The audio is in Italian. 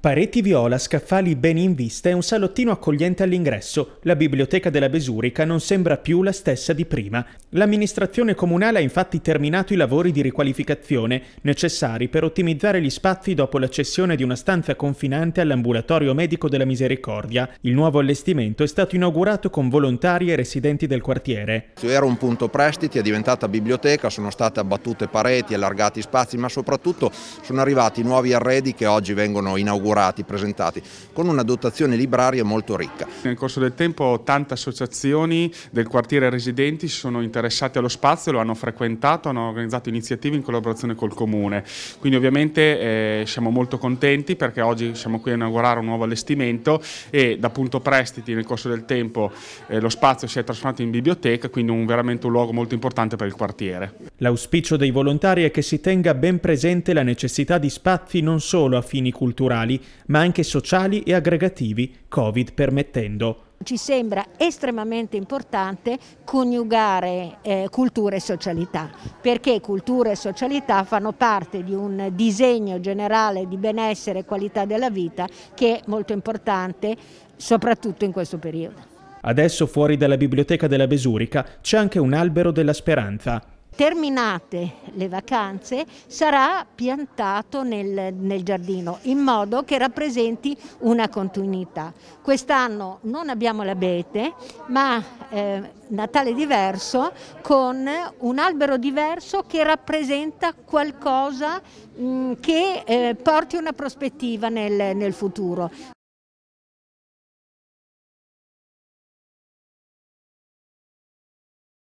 Pareti viola, scaffali ben in vista e un salottino accogliente all'ingresso. La biblioteca della Besurica non sembra più la stessa di prima. L'amministrazione comunale ha infatti terminato i lavori di riqualificazione necessari per ottimizzare gli spazi dopo la cessione di una stanza confinante all'ambulatorio medico della Misericordia. Il nuovo allestimento è stato inaugurato con volontari e residenti del quartiere. Era un punto prestiti, è diventata biblioteca, sono state abbattute pareti, allargati spazi, ma soprattutto sono arrivati nuovi arredi che oggi vengono inaugurati inaugurati, presentati, con una dotazione libraria molto ricca. Nel corso del tempo tante associazioni del quartiere residenti si sono interessate allo spazio, lo hanno frequentato, hanno organizzato iniziative in collaborazione col comune. Quindi ovviamente eh, siamo molto contenti perché oggi siamo qui a inaugurare un nuovo allestimento e da punto prestiti nel corso del tempo eh, lo spazio si è trasformato in biblioteca, quindi un, veramente un luogo molto importante per il quartiere. L'auspicio dei volontari è che si tenga ben presente la necessità di spazi non solo a fini culturali, ma anche sociali e aggregativi, Covid permettendo. Ci sembra estremamente importante coniugare eh, cultura e socialità, perché cultura e socialità fanno parte di un disegno generale di benessere e qualità della vita che è molto importante, soprattutto in questo periodo. Adesso fuori dalla biblioteca della Besurica c'è anche un albero della speranza, terminate le vacanze sarà piantato nel, nel giardino in modo che rappresenti una continuità. Quest'anno non abbiamo l'abete ma eh, Natale diverso con un albero diverso che rappresenta qualcosa mh, che eh, porti una prospettiva nel, nel futuro.